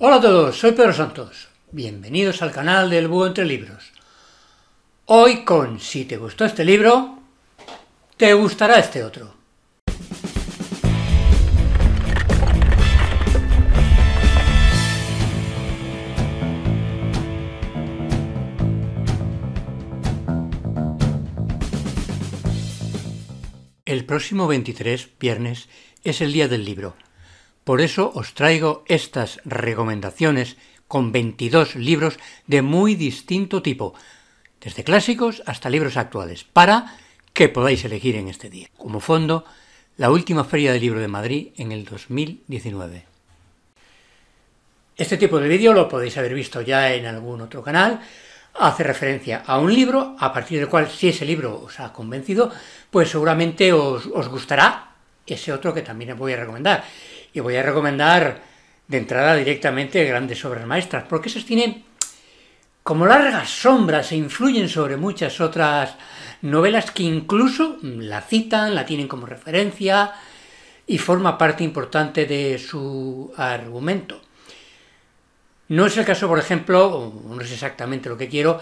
Hola a todos, soy Pedro Santos. Bienvenidos al canal del Búho Entre Libros. Hoy con Si te gustó este libro, te gustará este otro. El próximo 23, viernes, es el día del libro por eso os traigo estas recomendaciones con 22 libros de muy distinto tipo, desde clásicos hasta libros actuales, para que podáis elegir en este día. Como fondo, la última Feria del Libro de Madrid en el 2019. Este tipo de vídeo lo podéis haber visto ya en algún otro canal. Hace referencia a un libro, a partir del cual, si ese libro os ha convencido, pues seguramente os, os gustará ese otro que también os voy a recomendar. Y voy a recomendar de entrada directamente grandes obras maestras, porque esas tienen como largas sombras e influyen sobre muchas otras novelas que incluso la citan, la tienen como referencia y forma parte importante de su argumento. No es el caso, por ejemplo, no es exactamente lo que quiero,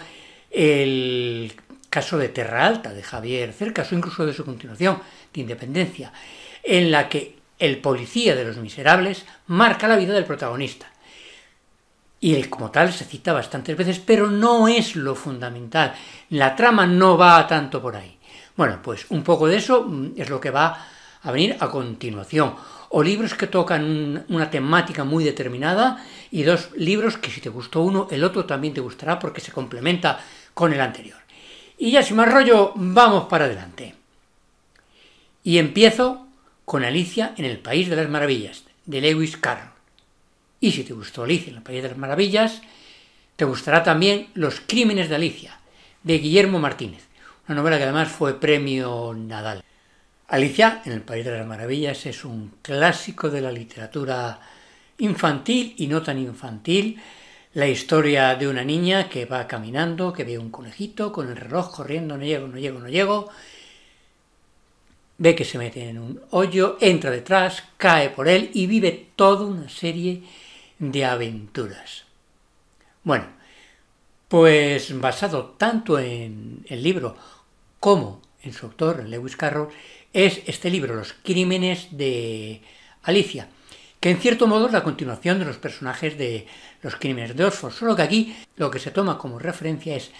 el caso de Terra Alta, de Javier Cercas, o incluso de su continuación, de Independencia, en la que el policía de los miserables marca la vida del protagonista. Y él como tal se cita bastantes veces, pero no es lo fundamental. La trama no va tanto por ahí. Bueno, pues un poco de eso mm, es lo que va a venir a continuación. O libros que tocan una temática muy determinada y dos libros que si te gustó uno, el otro también te gustará porque se complementa con el anterior. Y ya sin más rollo, vamos para adelante. Y empiezo con Alicia en el País de las Maravillas, de Lewis Carroll. Y si te gustó Alicia en el País de las Maravillas, te gustará también Los Crímenes de Alicia, de Guillermo Martínez, una novela que además fue premio Nadal. Alicia en el País de las Maravillas es un clásico de la literatura infantil y no tan infantil, la historia de una niña que va caminando, que ve un conejito con el reloj corriendo, no llego, no llego, no llego, ve que se mete en un hoyo, entra detrás, cae por él y vive toda una serie de aventuras. Bueno, pues basado tanto en el libro como en su autor, Lewis Carroll, es este libro, Los Crímenes de Alicia, que en cierto modo es la continuación de los personajes de Los Crímenes de Oxford, solo que aquí lo que se toma como referencia es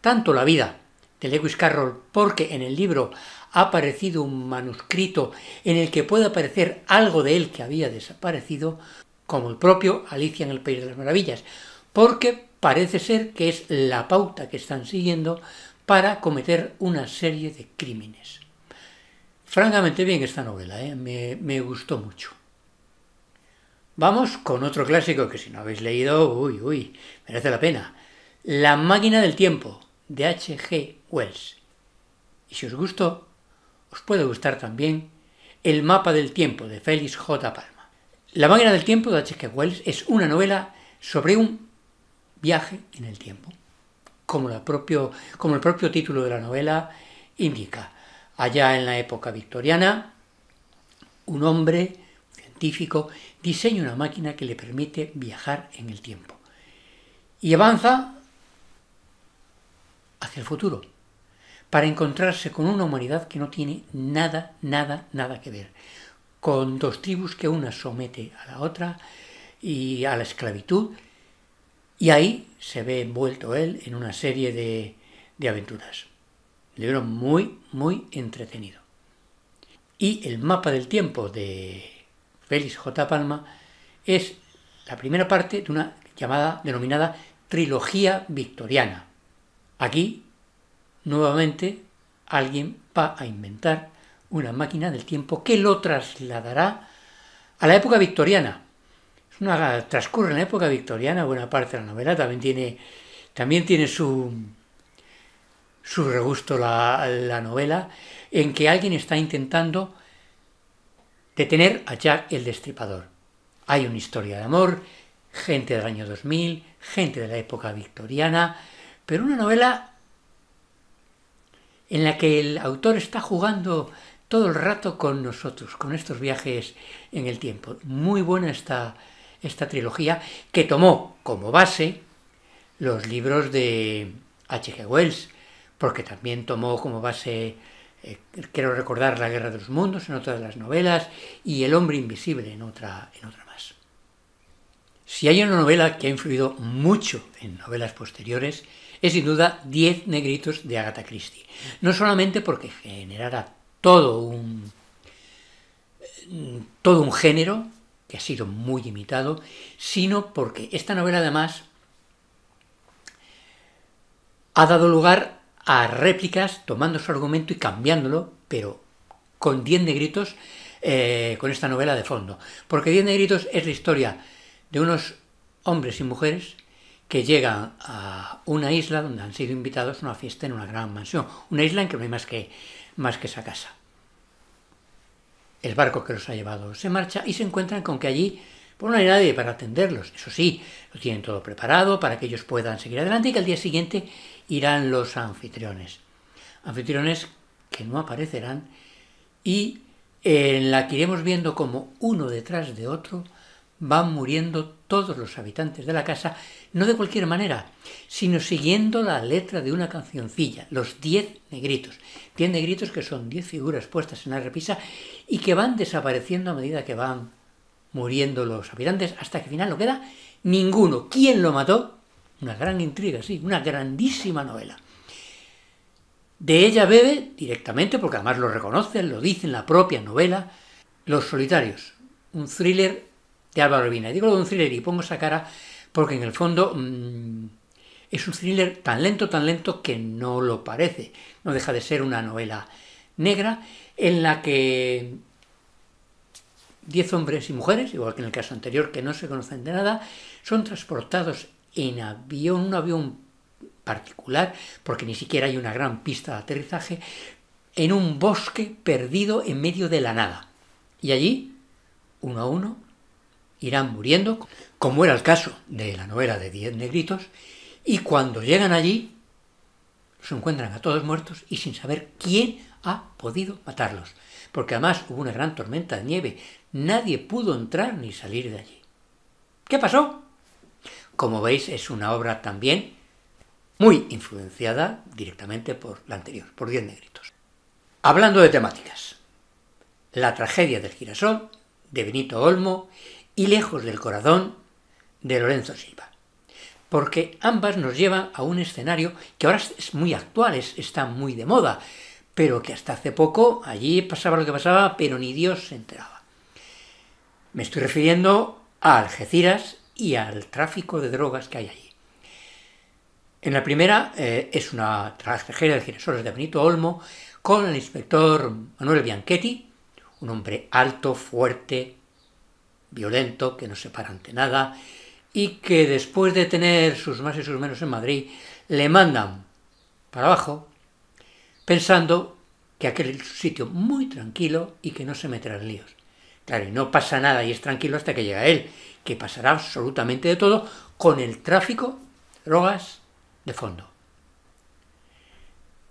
tanto la vida de Lewis Carroll, porque en el libro ha aparecido un manuscrito en el que puede aparecer algo de él que había desaparecido, como el propio Alicia en el País de las Maravillas, porque parece ser que es la pauta que están siguiendo para cometer una serie de crímenes. Francamente bien esta novela, ¿eh? me, gustó mucho. Vamos con otro clásico que si no habéis leído, uy, uy, merece la pena. La máquina del tiempo, de H.G. Wells. Y si os gustó, os puede gustar también El mapa del tiempo de Félix J. Palma. La máquina del tiempo de H.G. Wells es una novela sobre un viaje en el tiempo, como, como el propio título de la novela indica. Allá en la época victoriana, un hombre científico diseña una máquina que le permite viajar en el tiempo y avanza hacia el futuro para encontrarse con una humanidad que no tiene nada, nada, nada que ver, con dos tribus que una somete a la otra y a la esclavitud, y ahí se ve envuelto él en una serie de, aventuras. Un libro muy, muy entretenido. Y el mapa del tiempo de Félix J. Palma es la primera parte de una llamada, denominada Trilogía Victoriana. Aquí nuevamente alguien va a inventar una máquina del tiempo que lo trasladará a la época victoriana. Una, transcurre en la época victoriana buena parte de la novela, también tiene, también tiene su, su regusto la, la novela, en que alguien está intentando detener a Jack el Destripador. Hay una historia de amor, gente del año 2000, gente de la época victoriana, pero una novela en la que el autor está jugando todo el rato con nosotros, con estos viajes en el tiempo. Muy buena esta, trilogía que tomó como base los libros de H.G. Wells, porque también tomó como base, eh, quiero recordar, La Guerra de los Mundos en otra de las novelas y El hombre invisible en otra más. Si hay una novela que ha influido mucho en novelas posteriores, es sin duda Diez Negritos de Agatha Christie. No solamente porque generara todo un, eh, todo un género, que ha sido muy imitado, sino porque esta novela además ha dado lugar a réplicas tomando su argumento y cambiándolo, pero con Diez Negritos, eh, con esta novela de fondo. Porque Diez Negritos es la historia de unos hombres y mujeres que llegan a una isla donde han sido invitados a una fiesta en una gran mansión, una isla en que no hay más que, más que esa casa. El barco que los ha llevado se marcha y se encuentran con que allí pues, no hay nadie para atenderlos. Eso sí, lo tienen todo preparado para que ellos puedan seguir adelante y que al día siguiente irán los anfitriones. Anfitriones que no aparecerán y en la que iremos viendo como uno detrás de otro van muriendo todos los habitantes de la casa, no de cualquier manera, sino siguiendo la letra de una cancioncilla, los diez negritos. Diez negritos que son diez figuras puestas en la repisa y que van desapareciendo a medida que van muriendo los habitantes, hasta que al final no queda ninguno. ¿Quién lo mató? Una gran intriga, sí, una grandísima novela. De ella bebe directamente, porque además lo reconocen, lo dicen la propia novela, Los Solitarios, un thriller de Álvaro Digo lo de un thriller y pongo esa cara porque en el fondo mm, es un thriller tan lento, tan lento que no lo parece. No deja de ser una novela negra en la que 10 hombres y mujeres, igual que en el caso anterior, que no se conocen de nada, son transportados en avión, un avión particular, porque ni siquiera hay una gran pista de aterrizaje, en un bosque perdido en medio de la nada. Y allí, uno a uno, irán muriendo, como era el caso de la novela de Diez Negritos, y cuando llegan allí se encuentran a todos muertos y sin saber quién ha podido matarlos, porque además hubo una gran tormenta de nieve, nadie pudo entrar ni salir de allí. ¿Qué pasó? Como veis, es una obra también muy influenciada directamente por la anterior, por Diez Negritos. Hablando de temáticas, la tragedia del girasol de Benito Olmo y lejos del corazón de Lorenzo Silva. Porque ambas nos llevan a un escenario que ahora es muy actual, es, está muy de moda, pero que hasta hace poco allí pasaba lo que pasaba, pero ni Dios se enteraba. Me estoy refiriendo a Algeciras y al tráfico de drogas que hay allí. En la primera eh, es una tragedia de Girasoles de Benito Olmo con el inspector Manuel Bianchetti, un hombre alto, fuerte, violento, que no se para ante nada, y que después de tener sus más y sus menos en Madrid, le mandan para abajo, pensando que aquel es un sitio muy tranquilo y que no se meterá en líos. Claro, y no pasa nada y es tranquilo hasta que llega él, que pasará absolutamente de todo con el tráfico, drogas, de fondo.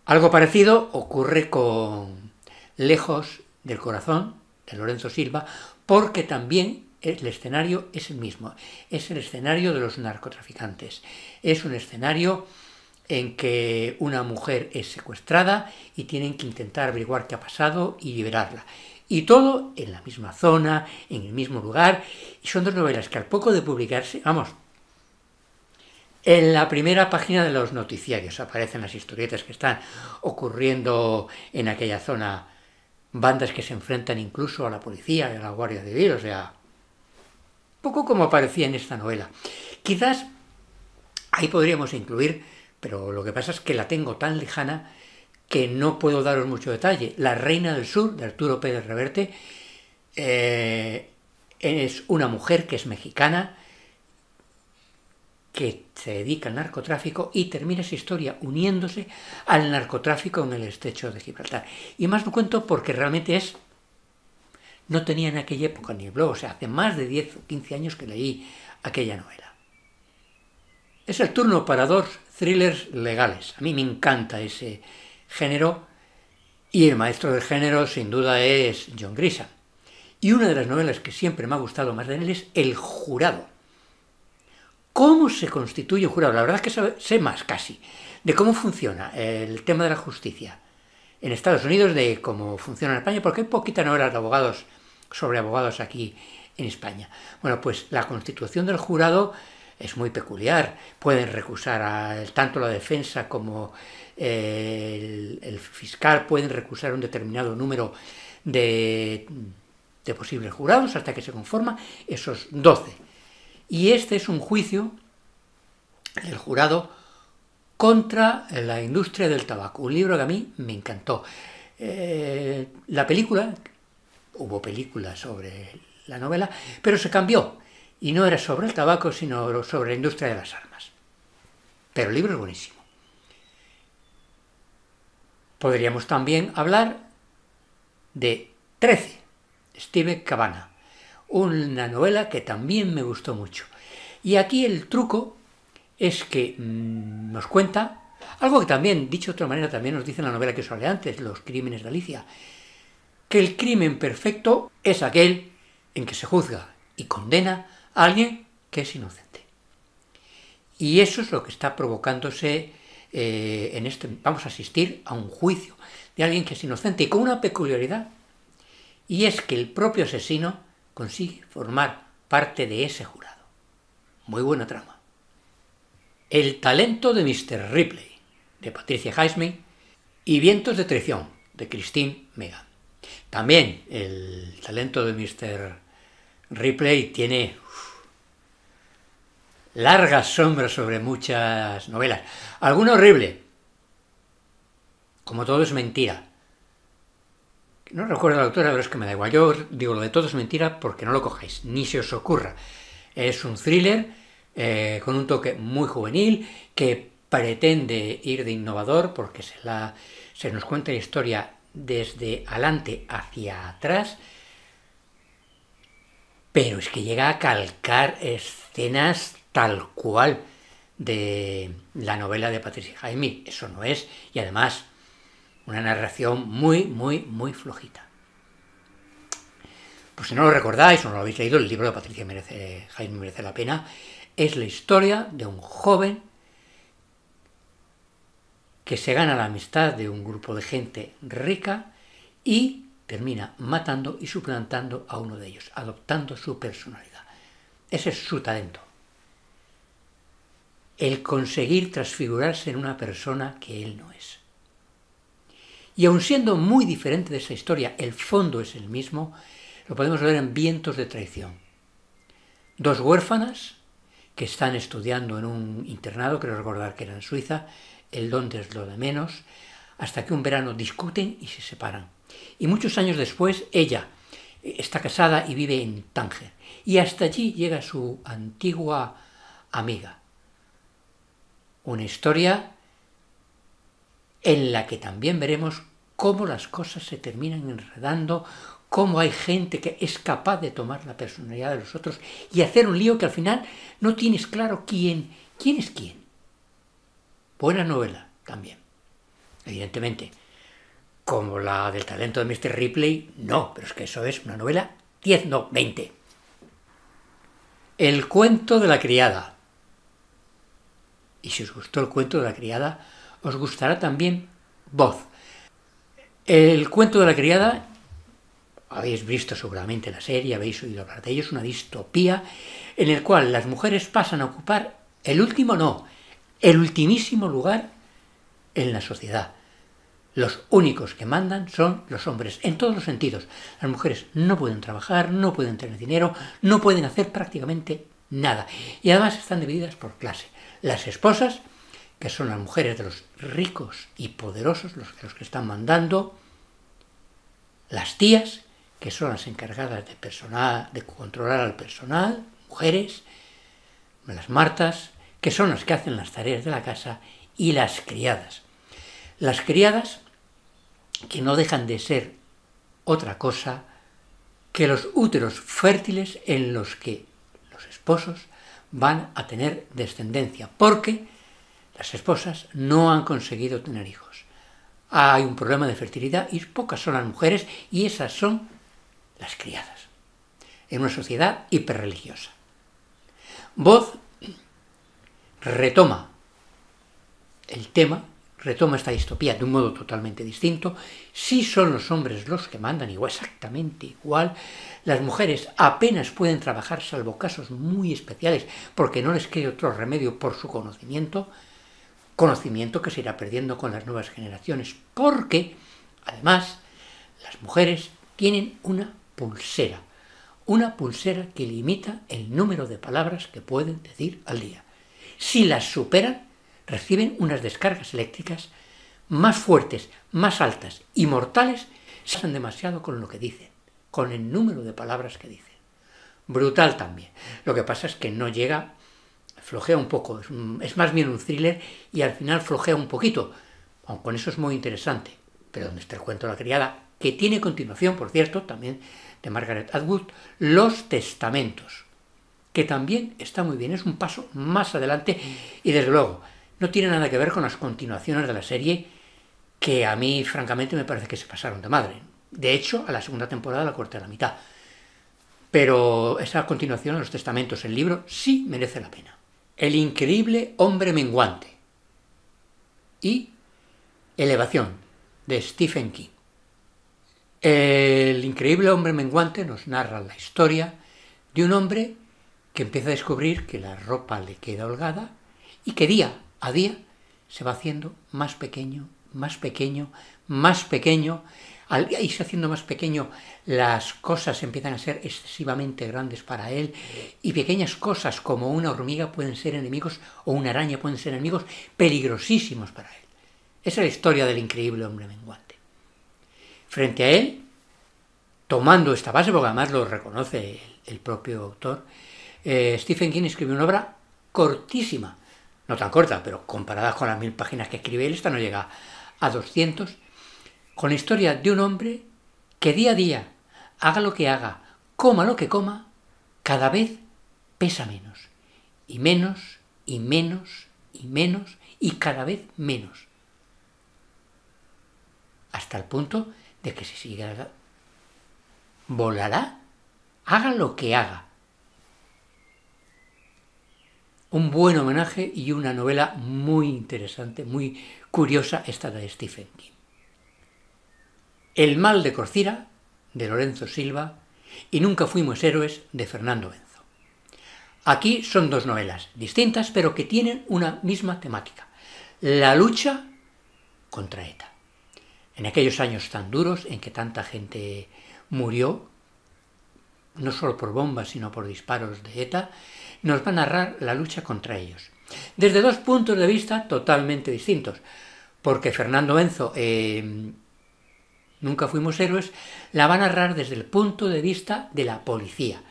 Algo parecido ocurre con Lejos del Corazón, de Lorenzo Silva, porque también el escenario es el mismo, es el escenario de los narcotraficantes, es un escenario en que una mujer es secuestrada y tienen que intentar averiguar qué ha pasado y liberarla. Y todo en la misma zona, en el mismo lugar. Y son dos novelas que al poco de publicarse, vamos, en la primera página de los noticiarios aparecen las historietas que están ocurriendo en aquella zona, bandas que se enfrentan incluso a la policía y a la Guardia Civil, o sea, poco como aparecía en esta novela. Quizás ahí podríamos incluir, pero lo que pasa es que la tengo tan lejana que no puedo daros mucho detalle. La Reina del Sur, de Arturo Pérez Reverte, eh, es una mujer que es mexicana, que se dedica al narcotráfico y termina su historia uniéndose al narcotráfico en el estrecho de Gibraltar. Y más lo cuento porque realmente es no tenía en aquella época ni blog, o sea, hace más de 10 o 15 años que leí aquella novela. Es el turno para dos thrillers legales. A mí me encanta ese género y el maestro del género sin duda es John Grisham. Y una de las novelas que siempre me ha gustado más de él es El jurado. ¿Cómo se constituye un jurado? La verdad es que sé más casi de cómo funciona el tema de la justicia, en Estados Unidos de cómo funciona en España, porque hay poquitas novelas de abogados sobre abogados aquí en España. Bueno, pues la constitución del jurado es muy peculiar. Pueden recusar tanto la defensa como eh, el, fiscal, pueden recusar un determinado número de, posibles jurados hasta que se conforma esos 12. Y este es un juicio, el jurado contra la industria del tabaco, un libro que a mí me encantó. Eh, la película, hubo películas sobre la novela, pero se cambió y no era sobre el tabaco, sino sobre la industria de las armas. Pero el libro es buenísimo. Podríamos también hablar de 13, Steve Cabana, una novela que también me gustó mucho. Y aquí el truco es que mm, nos cuenta algo que también, dicho de otra manera, también nos dice la novela que os hablé antes, Los crímenes de Alicia, que el crimen perfecto es aquel en que se juzga y condena a alguien que es inocente. Y eso es lo que está provocándose eh, en este... Vamos a asistir a un juicio de alguien que es inocente y con una peculiaridad. Y es que el propio asesino consigue formar parte de ese jurado. Muy buena trama. El talento de Mr. Ripley, de Patricia Highsmith, y Vientos de Traición, de Christine Megan. También el talento de Mr. Ripley tiene largas sombras sobre muchas novelas. Alguna horrible, como todo es mentira. No recuerdo la autora, pero es que me da igual. Yo digo lo de todo es mentira porque no lo cojáis, ni se os ocurra. Es un thriller eh, con un toque muy juvenil, que pretende ir de innovador porque se, la, se nos cuenta la historia desde adelante hacia atrás, pero es que llega a calcar escenas tal cual de la novela de Patricia Jaime. Eso no es, y además una narración muy, muy, muy flojita. Pues si no lo recordáis o no lo habéis leído, el libro de Patricia merece, Jaime merece la pena es la historia de un joven que se gana la amistad de un grupo de gente rica y termina matando y suplantando a uno de ellos, adoptando su personalidad. Ese es su talento. El conseguir transfigurarse en una persona que él no es. Y aun siendo muy diferente de esa historia, el fondo es el mismo, lo podemos ver en Vientos de Traición. Dos huérfanas que están estudiando en un internado, creo recordar que era en Suiza, el es lo de menos, hasta que un verano discuten y se separan. Y muchos años después, ella eh, está casada y vive en Tánger. Y hasta allí llega su antigua amiga. Una historia en la que también veremos cómo las cosas se terminan enredando cómo hay gente que es capaz de tomar la personalidad de los otros y hacer un lío que al final no tienes claro quién, quién es quién. Buena novela también, evidentemente. Como la del talento de Mr. Ripley, no, pero es que eso es una novela 10, no, 20. El cuento de la criada. Y si os gustó el cuento de la criada, os gustará también Voz. El cuento de la criada habéis visto seguramente la serie, habéis oído hablar de ello, es una distopía en el cual las mujeres pasan a ocupar el último, no, el ultimísimo lugar en la sociedad. Los únicos que mandan son los hombres, en todos los sentidos. Las mujeres no pueden trabajar, no pueden tener dinero, no pueden hacer prácticamente nada. Y además están divididas por clase. Las esposas, que son las mujeres de los ricos y poderosos, los, los que están mandando, las tías, que son las encargadas de, personal, de controlar al personal, mujeres, las martas, que son las que hacen las tareas de la casa, y las criadas. Las criadas que no dejan de ser otra cosa que los úteros fértiles en los que los esposos van a tener descendencia, porque las esposas no han conseguido tener hijos. Hay un problema de fertilidad y pocas son las mujeres y esas son las criadas, en una sociedad hiperreligiosa. Voz retoma el tema, retoma esta distopía de un modo totalmente distinto. Si son los hombres los que mandan, igual, exactamente igual, las mujeres apenas pueden trabajar, salvo casos muy especiales, porque no les queda otro remedio por su conocimiento, conocimiento que se irá perdiendo con las nuevas generaciones, porque, además, las mujeres tienen una pulsera. Una pulsera que limita el número de palabras que pueden decir al día. Si las superan, reciben unas descargas eléctricas más fuertes, más altas y mortales, se dan demasiado con lo que dicen, con el número de palabras que dicen. Brutal también. Lo que pasa es que no llega, flojea un poco, es, más bien un thriller y al final flojea un poquito, aunque con eso es muy interesante. Pero donde está el cuento de la criada, que tiene continuación, por cierto, también de Margaret Atwood, Los Testamentos, que también está muy bien, es un paso más adelante y desde luego no tiene nada que ver con las continuaciones de la serie que a mí francamente me parece que se pasaron de madre. De hecho, a la segunda temporada la corté a la mitad. Pero esa continuación, Los Testamentos, el libro, sí merece la pena. El increíble hombre menguante y Elevación de Stephen King. El increíble hombre menguante nos narra la historia de un hombre que empieza a descubrir que la ropa le queda holgada y que día a día se va haciendo más pequeño, más pequeño, más pequeño. Al irse haciendo más pequeño, las cosas empiezan a ser excesivamente grandes para él y pequeñas cosas como una hormiga pueden ser enemigos o una araña pueden ser enemigos peligrosísimos para él. Esa es la historia del increíble hombre menguante frente a él, tomando esta base, porque además lo reconoce el, propio autor, eh, Stephen King escribió una obra cortísima, no tan corta, pero comparada con las mil páginas que escribe él, esta no llega a 200, con la historia de un hombre que día a día, haga lo que haga, coma lo que coma, cada vez pesa menos, y menos, y menos, y menos, y cada vez menos. Hasta el punto de que se siga, volará, haga lo que haga. Un buen homenaje y una novela muy interesante, muy curiosa, esta de Stephen King. El mal de Corcira, de Lorenzo Silva, y Nunca fuimos héroes, de Fernando Benzo. Aquí son dos novelas distintas, pero que tienen una misma temática. La lucha contra ETA en aquellos años tan duros en que tanta gente murió, no solo por bombas, sino por disparos de ETA, nos va a narrar la lucha contra ellos. Desde dos puntos de vista totalmente distintos, porque Fernando Benzo, eh, Nunca fuimos héroes, la va a narrar desde el punto de vista de la policía.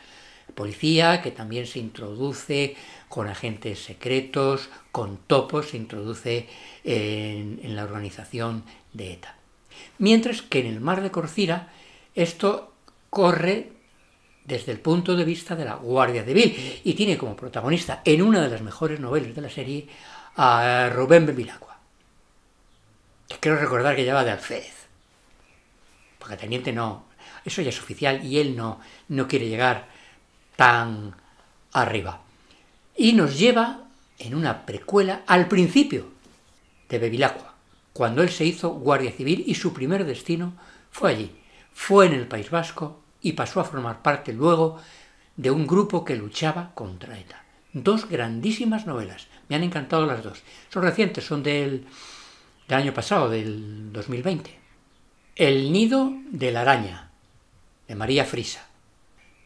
Policía que también se introduce con agentes secretos, con topos, se introduce en la organización de ETA. Mientras que en el mar de Corcira esto corre desde el punto de vista de la Guardia Civil y tiene como protagonista en una de las mejores novelas de la serie a Rubén Bevilacqua. Quiero recordar que lleva de Alférez, porque Teniente no, eso ya es oficial y él no, no quiere llegar tan arriba. Y nos lleva en una precuela al principio de Bevilacqua cuando él se hizo guardia civil y su primer destino fue allí. Fue en el País Vasco y pasó a formar parte luego de un grupo que luchaba contra ETA. Dos grandísimas novelas, me han encantado las dos. Son recientes, son del, año pasado, del 2020. El nido de la araña, de María Frisa.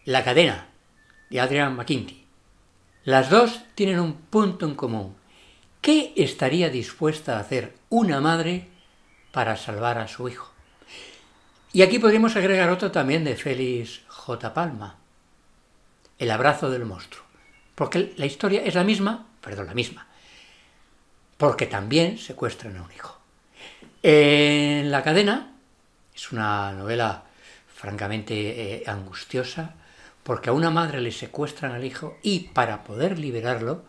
La cadena, de Adrian McKinty. Las dos tienen un punto en común, ¿Qué estaría dispuesta a hacer una madre para salvar a su hijo? Y aquí podríamos agregar otro también de Félix J. Palma, El abrazo del monstruo. Porque la historia es la misma, perdón, la misma, porque también secuestran a un hijo. En La cadena es una novela francamente eh, angustiosa, porque a una madre le secuestran al hijo y para poder liberarlo,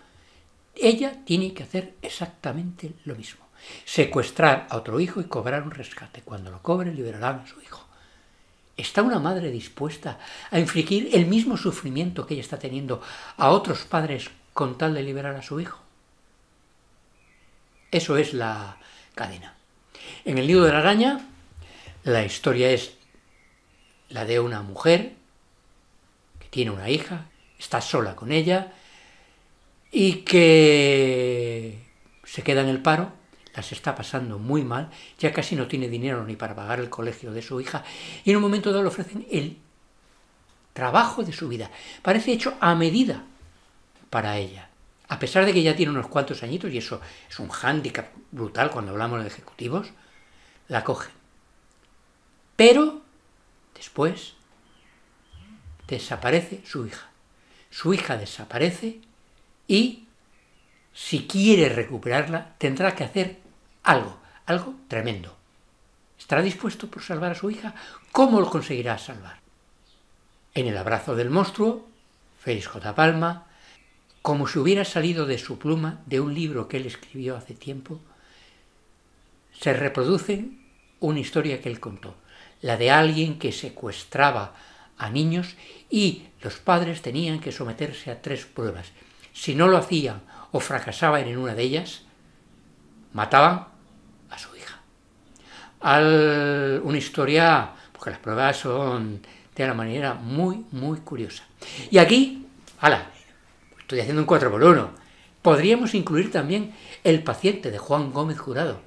ella tiene que hacer exactamente lo mismo. Secuestrar a otro hijo y cobrar un rescate. Cuando lo cobre, liberarán a su hijo. ¿Está una madre dispuesta a infligir el mismo sufrimiento que ella está teniendo a otros padres con tal de liberar a su hijo? Eso es la cadena. En el libro de la araña, la historia es la de una mujer que tiene una hija, está sola con ella, y que se queda en el paro, las está pasando muy mal, ya casi no tiene dinero ni para pagar el colegio de su hija, y en un momento dado le ofrecen el trabajo de su vida. Parece hecho a medida para ella. A pesar de que ya tiene unos cuantos añitos, y eso es un hándicap brutal cuando hablamos de ejecutivos, la cogen. Pero después desaparece su hija. Su hija desaparece y si quiere recuperarla tendrá que hacer algo, algo tremendo. ¿Estará dispuesto por salvar a su hija? ¿Cómo lo conseguirá salvar? En el abrazo del monstruo, Félix J. Palma, como si hubiera salido de su pluma de un libro que él escribió hace tiempo, se reproduce una historia que él contó, la de alguien que secuestraba a niños y los padres tenían que someterse a tres pruebas. Si no lo hacían o fracasaban en una de ellas, mataban a su hija. una historia, porque las pruebas son de una manera muy, muy curiosa. Y aquí, ala, estoy haciendo un 4 por 1 podríamos incluir también el paciente de Juan Gómez Jurado,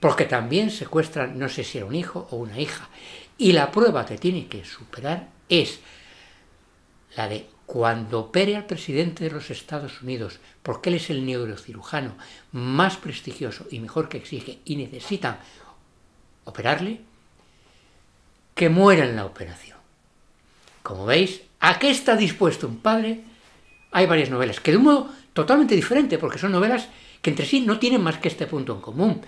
porque también secuestran, no sé si era un hijo o una hija, y la prueba que tiene que superar es la de cuando opere al presidente de los Estados Unidos, porque él es el neurocirujano más prestigioso y mejor que exige y necesita operarle, que muera en la operación. Como veis, ¿a qué está dispuesto un padre? Hay varias novelas, que de un modo totalmente diferente, porque son novelas que entre sí no tienen más que este punto en común.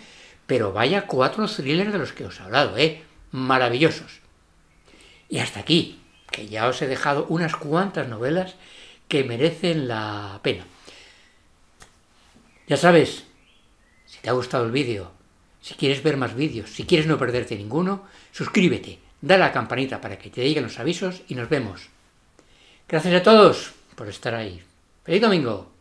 Pero vaya cuatro thrillers de los que os he hablado, ¿eh? Maravillosos. Y hasta aquí, que ya os he dejado unas cuantas novelas que merecen la pena. Ya sabes, si te ha gustado el vídeo, si quieres ver más vídeos, si quieres no perderte ninguno, suscríbete, da la campanita para que te lleguen los avisos y nos vemos. Gracias a todos por estar ahí. ¡Feliz domingo!